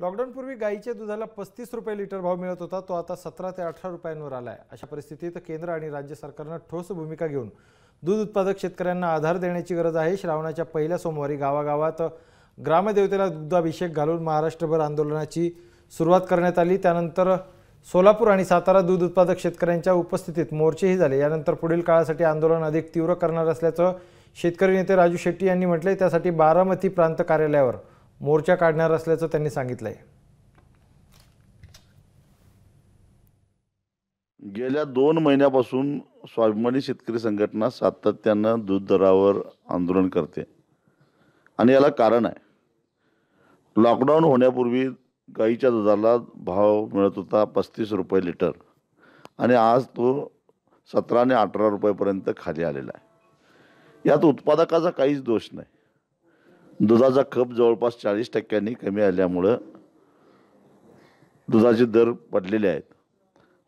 लॉकडाऊनपूर्वी गाईच्या दुधाला पस्तीस रुपये लिटर भाव मिळत होता तो आता सतरा ते अठरा रुपयांवर आला आहे अशा परिस्थितीत केंद्र आणि राज्य सरकारनं ठोस भूमिका घेऊन दूध उत्पादक शेतकऱ्यांना आधार देण्याची गरज आहे श्रावणाच्या पहिल्या सोमवारी गावागावात ग्रामदेवतेला दुग्धाभिषेक घालून महाराष्ट्रभर आंदोलनाची सुरुवात करण्यात आली त्यानंतर सोलापूर आणि सातारा दूध उत्पादक शेतकऱ्यांच्या उपस्थितीत मोर्चेही झाले यानंतर पुढील काळासाठी आंदोलन अधिक तीव्र करणार असल्याचं शेतकरी नेते राजू शेट्टी यांनी म्हटले त्यासाठी बारामती प्रांत कार्यालयावर मोर्चा काढणार असल्याचं त्यांनी सांगितलं आहे गेल्या दोन महिन्यापासून स्वाभिमानी शेतकरी संघटना सातत्यानं दूध दरावर आंदोलन करते आणि याला कारण आहे लॉकडाऊन होण्यापूर्वी गाईच्या दुधाला भाव मिळत होता पस्तीस रुपये लिटर आणि आज तो सतरा आणि अठरा रुपयेपर्यंत खाली आलेला आहे यात उत्पादकाचा काहीच दोष नाही दुधाचा खप जवळपास चाळीस टक्क्यांनी कमी आल्यामुळं दुधाचे दर पडलेले आहेत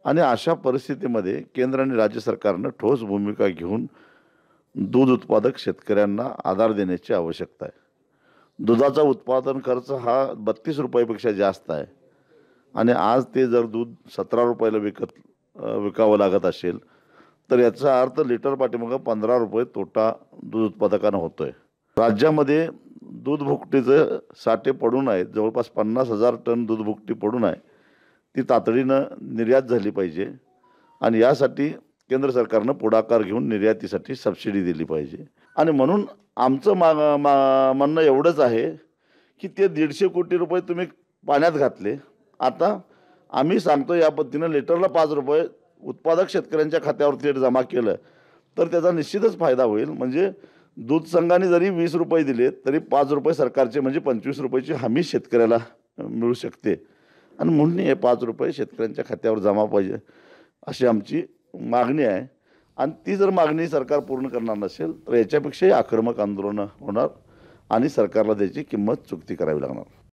आणि अशा परिस्थितीमध्ये केंद्र आणि राज्य सरकारनं ठोस भूमिका घेऊन दूध उत्पादक शेतकऱ्यांना आधार देण्याची आवश्यकता आहे दुधाचा उत्पादन खर्च हा बत्तीस रुपयापेक्षा जास्त आहे आणि आज ते जर दूध सतरा रुपयाला विकत विकावं लागत असेल तर याचा अर्थ लिटर पाठीमागं पंधरा रुपये तोटा दूध उत्पादकांना होतो आहे राज्यामध्ये दूध भुकटीचं साठे पडून आहेत जवळपास पन्नास हजार टन दूध भुकटी पडून आहे ती तातडीनं निर्यात झाली पाहिजे आणि यासाठी केंद्र सरकारनं पुढाकार घेऊन निर्यातीसाठी सबसिडी दिली पाहिजे आणि म्हणून आमचं मा मा म्हणणं एवढंच आहे की ते दीडशे कोटी रुपये तुम्ही पाण्यात घातले आता आम्ही सांगतो या पद्धतीनं लिटरला पाच रुपये उत्पादक शेतकऱ्यांच्या खात्यावर जमा केलं तर त्याचा निश्चितच फायदा होईल म्हणजे दूध संघाने जरी वीस रुपये दिले तरी पाच रुपये सरकारचे म्हणजे पंचवीस रुपयाची हमी शेतकऱ्याला मिळू शकते आणि म्हणून हे पाच रुपये शेतकऱ्यांच्या खात्यावर जमा पाहिजे अशी आमची मागणी आहे आणि ती जर मागणी सरकार पूर्ण करणार नसेल तर याच्यापेक्षाही आक्रमक आंदोलनं होणार आणि सरकारला त्याची किंमत चुकती करावी लागणार